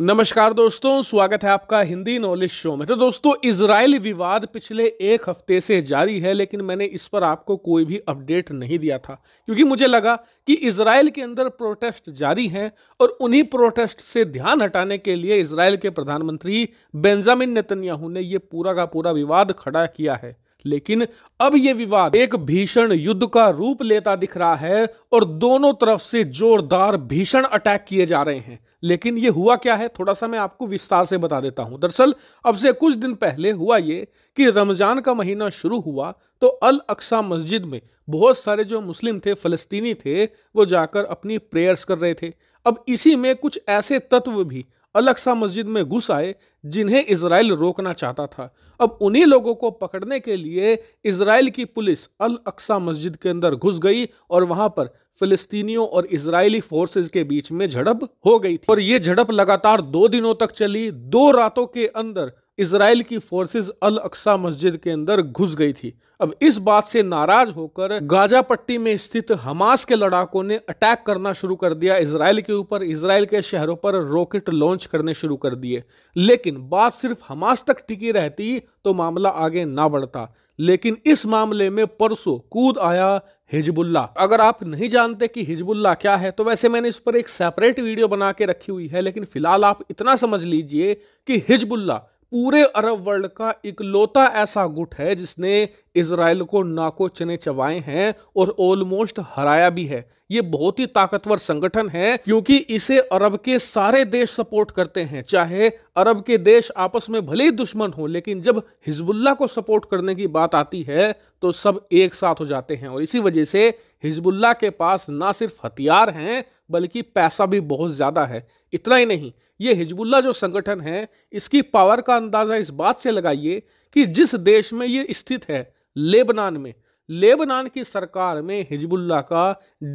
नमस्कार दोस्तों स्वागत है आपका हिंदी नॉलेज शो में तो दोस्तों इसराइल विवाद पिछले एक हफ्ते से जारी है लेकिन मैंने इस पर आपको कोई भी अपडेट नहीं दिया था क्योंकि मुझे लगा कि इसराइल के अंदर प्रोटेस्ट जारी हैं और उन्हीं प्रोटेस्ट से ध्यान हटाने के लिए इसराइल के प्रधानमंत्री बेंजामिन नेतन्याहू ने यह पूरा का पूरा विवाद खड़ा किया है लेकिन अब यह विवाद एक भीषण युद्ध का रूप लेता दिख रहा है और दोनों तरफ से जोरदार भीषण अटैक किए जा रहे हैं लेकिन यह हुआ क्या है थोड़ा सा मैं आपको विस्तार से बता देता हूं दरअसल अब से कुछ दिन पहले हुआ ये कि रमजान का महीना शुरू हुआ तो अल अक्सा मस्जिद में बहुत सारे जो मुस्लिम थे फलस्तीनी थे वो जाकर अपनी प्रेयर्स कर रहे थे अब इसी में कुछ ऐसे तत्व भी अलक्सा मस्जिद में घुस आए जिन्हें इसराइल रोकना चाहता था अब उन्हीं लोगों को पकड़ने के लिए इसराइल की पुलिस अल अक्सा मस्जिद के अंदर घुस गई और वहां पर फिलिस्तीनियों और इसराइली फोर्सेस के बीच में झड़प हो गई थी और ये झड़प लगातार दो दिनों तक चली दो रातों के अंदर इसराइल की फोर्सेस अल अक्सा मस्जिद के अंदर घुस गई थी अब इस बात से नाराज होकर गाजा पट्टी में स्थित हमास के लड़ाकों ने अटैक करना शुरू कर दिया इसराइल के ऊपर इसराइल के शहरों पर रॉकेट लॉन्च करने शुरू कर दिए लेकिन बात सिर्फ हमास तक टिकी रहती तो मामला आगे ना बढ़ता लेकिन इस मामले में परसों कूद आया हिजबुल्ला अगर आप नहीं जानते कि हिजबुल्ला क्या है तो वैसे मैंने इस पर एक सेपरेट वीडियो बना के रखी हुई है लेकिन फिलहाल आप इतना समझ लीजिए कि हिजबुल्ला पूरे अरब वर्ल्ड का इकलौता ऐसा गुट है जिसने इसराइल को नाको चने चबाए हैं और ऑलमोस्ट हराया भी है ये बहुत ही ताकतवर संगठन है क्योंकि इसे अरब के सारे देश सपोर्ट करते हैं चाहे अरब के देश आपस में भले ही दुश्मन हो लेकिन जब हिजबुल्ला को सपोर्ट करने की बात आती है तो सब एक साथ हो जाते हैं और इसी वजह से हिजबुल्ला के पास ना सिर्फ हथियार हैं बल्कि पैसा भी बहुत ज़्यादा है इतना ही नहीं ये हिजबुल्ला जो संगठन है इसकी पावर का अंदाज़ा इस बात से लगाइए कि जिस देश में ये स्थित है लेबनान में लेबनान की सरकार में हिजबुल्ला का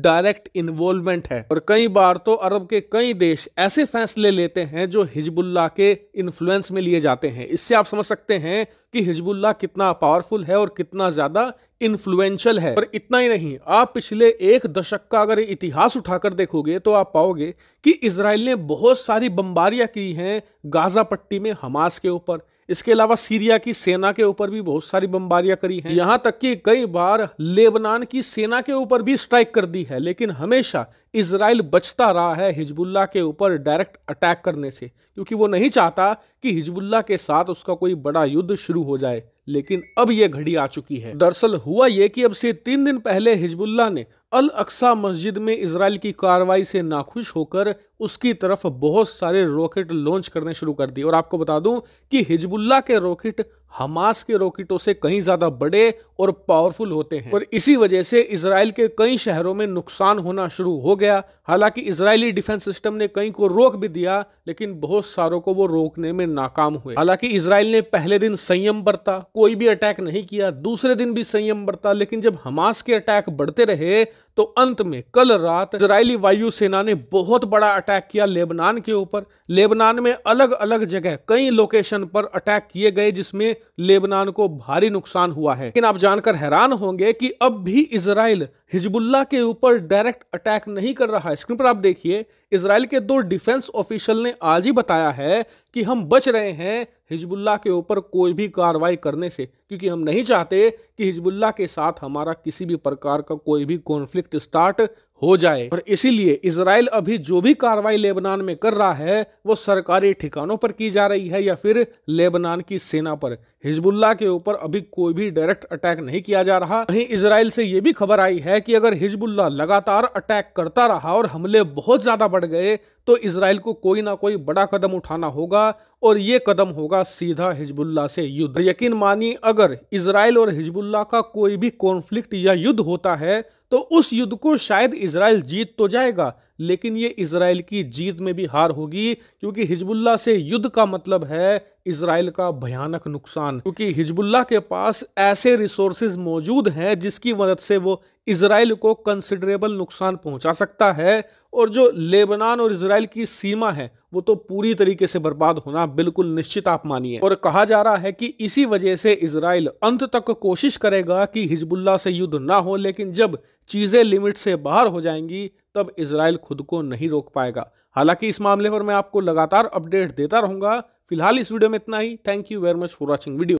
डायरेक्ट इन्वॉल्वमेंट है और कई बार तो अरब के कई देश ऐसे फैसले लेते हैं जो हिजबुल्ला के इन्फ्लुएंस में लिए जाते हैं इससे आप समझ सकते हैं कि हिजबुल्ला कितना पावरफुल है और कितना ज़्यादा इन्फ्लुएंशियल है पर इतना ही नहीं आप पिछले एक दशक का अगर इतिहास उठाकर देखोगे तो आप पाओगे कि इसराइल ने बहुत सारी बम्बारियां की हैं गाजा पट्टी में हमास के ऊपर इसके अलावा सीरिया की सेना के ऊपर भी बहुत सारी बम्बारियां करी हैं यहाँ तक कि कई बार लेबनान की सेना के ऊपर भी स्ट्राइक कर दी है लेकिन हमेशा इसराइल बचता रहा है हिजबुल्ला के ऊपर डायरेक्ट अटैक करने से क्योंकि वो नहीं चाहता कि हिजबुल्ला के साथ उसका कोई बड़ा युद्ध शुरू हो जाए लेकिन अब यह घड़ी आ चुकी है दरअसल हुआ यह कि अब से तीन दिन पहले हिजबुल्ला ने अल अक्सा मस्जिद में इसराइल की कार्रवाई से नाखुश होकर उसकी तरफ बहुत सारे रॉकेट लॉन्च करने शुरू कर दिए और आपको बता दूं कि हिजबुल्ला के रॉकेट हमास के रॉकेटों से कहीं ज्यादा बड़े और पावरफुल होते हैं और इसी वजह से इसराइल के कई शहरों में नुकसान होना शुरू हो गया हालांकि इसराइली डिफेंस सिस्टम ने कई को रोक भी दिया लेकिन बहुत सारों को वो रोकने में नाकाम हुए हालांकि इसराइल ने पहले दिन संयम बरता कोई भी अटैक नहीं किया दूसरे दिन भी संयम बरता लेकिन जब हमास के अटैक बढ़ते रहे तो अंत में कल रात इसराइली वायुसेना ने बहुत बड़ा अटैक किया लेबनान के ऊपर लेबनान में अलग अलग जगह कई लोकेशन पर अटैक किए गए जिसमें लेबनान को भारी नुकसान हुआ है लेकिन आप जानकर हैरान होंगे कि अब भी इसराइल हिजबुल्ला के ऊपर डायरेक्ट अटैक नहीं कर रहा है स्क्रीन पर आप देखिए इसराइल के दो डिफेंस ऑफिशियल ने आज ही बताया है कि हम बच रहे हैं हिजबुल्ला के ऊपर कोई भी कार्रवाई करने से क्योंकि हम नहीं चाहते कि हिजबुल्ला के साथ हमारा किसी भी प्रकार का कोई भी कॉन्फ्लिक्ट स्टार्ट हो जाए और इसीलिए इसराइल अभी जो भी कार्रवाई लेबनान में कर रहा है वो सरकारी ठिकानों पर की जा रही है या फिर लेबनान की सेना पर हिजबुल्ला के ऊपर अभी कोई भी डायरेक्ट अटैक नहीं किया जा रहा वहीं इसराइल से ये भी खबर आई है कि अगर हिजबुल्ला लगातार अटैक करता रहा और हमले बहुत ज्यादा बढ़ गए तो इसराइल को कोई ना कोई बड़ा कदम उठाना होगा और ये कदम होगा सीधा हिजबुल्ला से युद्ध यकीन मानिए अगर इसराइल और हिजबुल्ला का कोई भी कॉन्फ्लिक्ट या युद्ध होता है तो उस युद्ध को शायद इसराइल जीत तो जाएगा लेकिन ये इसराइल की जीत में भी हार होगी क्योंकि हिजबुल्ला से युद्ध का मतलब है इसराइल का भयानक नुकसान क्योंकि हिजबुल्ला के पास ऐसे रिसोर्सेज मौजूद हैं जिसकी मदद से वो इसराइल को कंसिडरेबल नुकसान पहुंचा सकता है और जो लेबनान और इसराइल की सीमा है वो तो पूरी तरीके से बर्बाद होना बिल्कुल निश्चित आप मानिए और कहा जा रहा है कि इसी वजह से इसराइल अंत तक कोशिश करेगा कि हिजबुल्ला से युद्ध ना हो लेकिन जब चीज़ें लिमिट से बाहर हो जाएंगी तब इसराइल खुद को नहीं रोक पाएगा हालांकि इस मामले पर मैं आपको लगातार अपडेट देता रहूंगा फिलहाल इस वीडियो में इतना ही thank you very much for watching video